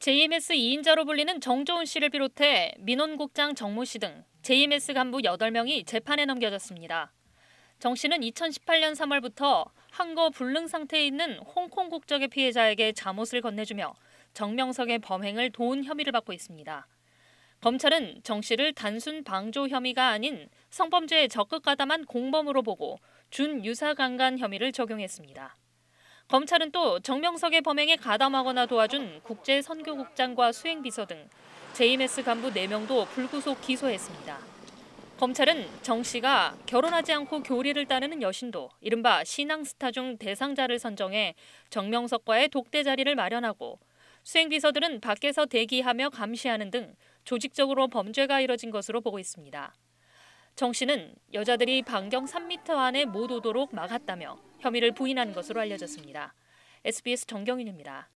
JMS 2인자로 불리는 정조은 씨를 비롯해 민원국장 정모 씨 등 JMS 간부 8명이 재판에 넘겨졌습니다. 정 씨는 2018년 3월부터 항거 불능 상태에 있는 홍콩 국적의 피해자에게 잠옷을 건네주며 정명석의 범행을 도운 혐의를 받고 있습니다. 검찰은 정 씨를 단순 방조 혐의가 아닌 성범죄에 적극 가담한 공범으로 보고 준유사강간 혐의를 적용했습니다. 검찰은 또 정명석의 범행에 가담하거나 도와준 국제선교국장과 수행비서 등 JMS 간부 4명도 불구속 기소했습니다. 검찰은 정 씨가 결혼하지 않고 교리를 따르는 여신도 이른바 신앙스타 중 대상자를 선정해 정명석과의 독대 자리를 마련하고 수행비서들은 밖에서 대기하며 감시하는 등 조직적으로 범죄가 이뤄진 것으로 보고 있습니다. 정 씨는 여자들이 반경 3m 안에 못 오도록 막았다며 혐의를 부인한 것으로 알려졌습니다. SBS 정경윤입니다.